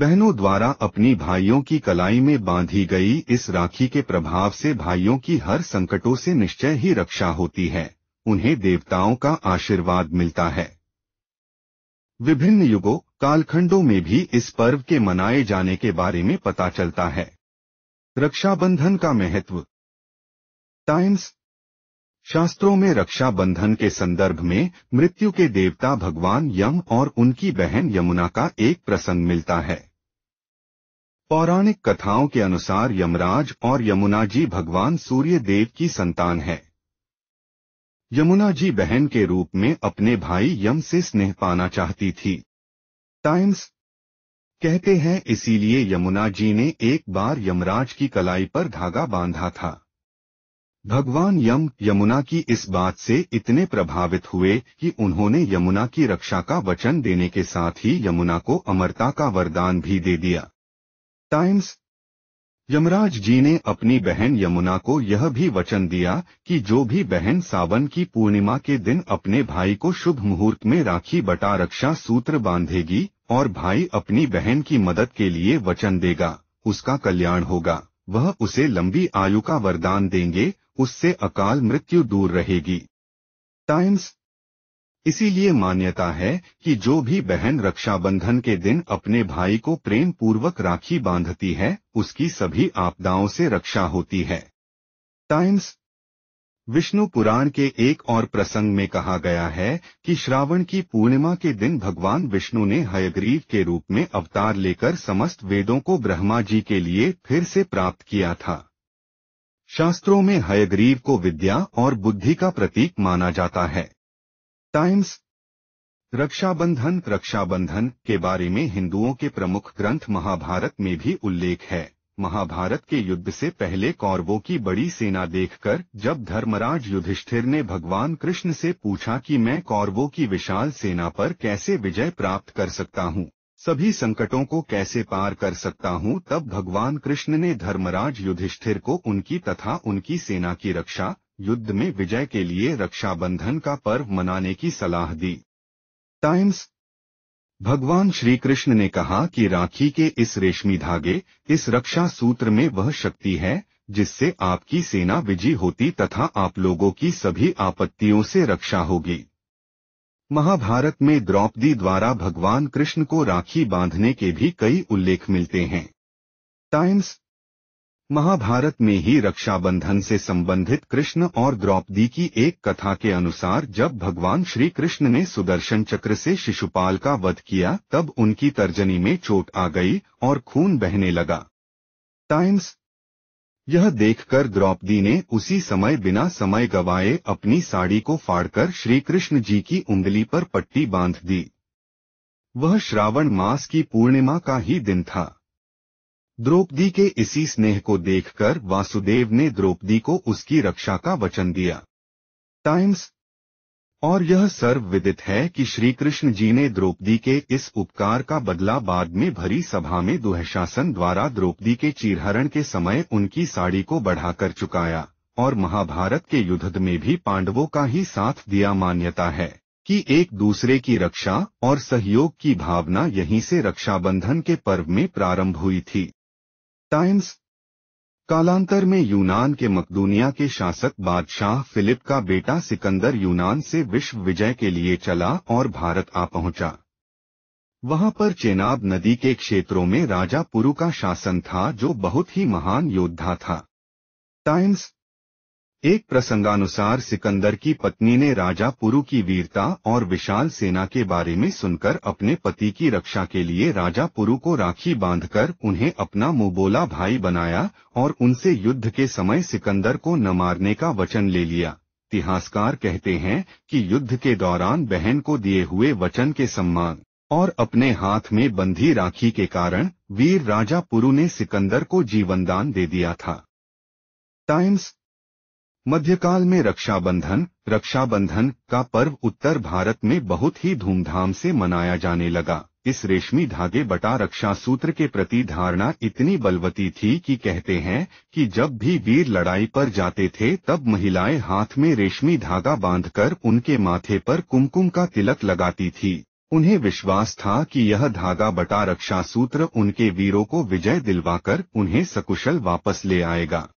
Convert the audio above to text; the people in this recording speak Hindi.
बहनों द्वारा अपनी भाइयों की कलाई में बांधी गई इस राखी के प्रभाव से भाइयों की हर संकटों से निश्चय ही रक्षा होती है उन्हें देवताओं का आशीर्वाद मिलता है विभिन्न युगों कालखंडों में भी इस पर्व के मनाए जाने के बारे में पता चलता है रक्षाबंधन का महत्व टाइम्स शास्त्रों में रक्षा बंधन के संदर्भ में मृत्यु के देवता भगवान यम और उनकी बहन यमुना का एक प्रसंग मिलता है पौराणिक कथाओं के अनुसार यमराज और यमुना जी भगवान सूर्य देव की संतान है यमुना जी बहन के रूप में अपने भाई यम से स्नेह पाना चाहती थी टाइम्स कहते हैं इसीलिए यमुना जी ने एक बार यमराज की कलाई पर धागा बांधा था भगवान यम यमुना की इस बात से इतने प्रभावित हुए कि उन्होंने यमुना की रक्षा का वचन देने के साथ ही यमुना को अमरता का वरदान भी दे दिया टाइम्स यमराज जी ने अपनी बहन यमुना को यह भी वचन दिया कि जो भी बहन सावन की पूर्णिमा के दिन अपने भाई को शुभ मुहूर्त में राखी बटा रक्षा सूत्र बांधेगी और भाई अपनी बहन की मदद के लिए वचन देगा उसका कल्याण होगा वह उसे लंबी आयु का वरदान देंगे उससे अकाल मृत्यु दूर रहेगी टाइम्स इसीलिए मान्यता है कि जो भी बहन रक्षाबंधन के दिन अपने भाई को प्रेम पूर्वक राखी बांधती है उसकी सभी आपदाओं से रक्षा होती है टाइम्स विष्णु पुराण के एक और प्रसंग में कहा गया है कि श्रावण की पूर्णिमा के दिन भगवान विष्णु ने हयग्रीव के रूप में अवतार लेकर समस्त वेदों को ब्रह्मा जी के लिए फिर से प्राप्त किया था शास्त्रों में हयग्रीव को विद्या और बुद्धि का प्रतीक माना जाता है टाइम्स रक्षाबंधन रक्षाबंधन के बारे में हिंदुओं के प्रमुख ग्रंथ महाभारत में भी उल्लेख है महाभारत के युद्ध से पहले कौरवों की बड़ी सेना देखकर जब धर्मराज युधिष्ठिर ने भगवान कृष्ण से पूछा कि मैं कौरवों की विशाल सेना पर कैसे विजय प्राप्त कर सकता हूँ सभी संकटों को कैसे पार कर सकता हूँ तब भगवान कृष्ण ने धर्मराज युधिष्ठिर को उनकी तथा उनकी सेना की रक्षा युद्ध में विजय के लिए रक्षाबंधन का पर्व मनाने की सलाह दी टाइम्स भगवान श्री कृष्ण ने कहा कि राखी के इस रेशमी धागे इस रक्षा सूत्र में वह शक्ति है जिससे आपकी सेना विजयी होती तथा आप लोगों की सभी आपत्तियों से रक्षा होगी महाभारत में द्रौपदी द्वारा भगवान कृष्ण को राखी बांधने के भी कई उल्लेख मिलते हैं टाइम्स महाभारत में ही रक्षाबंधन से संबंधित कृष्ण और द्रौपदी की एक कथा के अनुसार जब भगवान श्री कृष्ण ने सुदर्शन चक्र से शिशुपाल का वध किया तब उनकी तर्जनी में चोट आ गई और खून बहने लगा टाइम्स यह देखकर द्रौपदी ने उसी समय बिना समय गवाए अपनी साड़ी को फाड़कर श्रीकृष्ण जी की उंगली पर पट्टी बांध दी वह श्रावण मास की पूर्णिमा का ही दिन था द्रौपदी के इसी स्नेह को देखकर वासुदेव ने द्रौपदी को उसकी रक्षा का वचन दिया टाइम्स और यह सर्व विदित है कि श्री कृष्ण जी ने द्रौपदी के इस उपकार का बदला बाद में भरी सभा में दुहशासन द्वारा द्रौपदी के चीरहरण के समय उनकी साड़ी को बढ़ाकर चुकाया और महाभारत के युद्ध में भी पांडवों का ही साथ दिया मान्यता है कि एक दूसरे की रक्षा और सहयोग की भावना यहीं से रक्षाबंधन के पर्व में प्रारंभ हुई थी टाइम्स कालांतर में यूनान के मकदूनिया के शासक बादशाह फिलिप का बेटा सिकंदर यूनान से विश्व विजय के लिए चला और भारत आ पहुंचा वहां पर चेनाब नदी के क्षेत्रों में राजा पुरु का शासन था जो बहुत ही महान योद्धा था टाइम्स एक प्रसंगानुसार सिकंदर की पत्नी ने राजा पुरु की वीरता और विशाल सेना के बारे में सुनकर अपने पति की रक्षा के लिए राजा पुरु को राखी बांधकर उन्हें अपना मुबोला भाई बनाया और उनसे युद्ध के समय सिकंदर को न मारने का वचन ले लिया इतिहासकार कहते हैं कि युद्ध के दौरान बहन को दिए हुए वचन के सम्मान और अपने हाथ में बंधी राखी के कारण वीर राजा पुरु ने सिकंदर को जीवनदान दे दिया था टाइम्स मध्यकाल में रक्षाबंधन रक्षाबंधन का पर्व उत्तर भारत में बहुत ही धूमधाम से मनाया जाने लगा इस रेशमी धागे बटा रक्षा सूत्र के प्रति धारणा इतनी बलवती थी कि कहते हैं कि जब भी वीर लड़ाई पर जाते थे तब महिलाएं हाथ में रेशमी धागा बांधकर उनके माथे पर कुमकुम का तिलक लगाती थी उन्हें विश्वास था कि यह धागा बटा रक्षा सूत्र उनके वीरों को विजय दिलवाकर उन्हें सकुशल वापस ले आएगा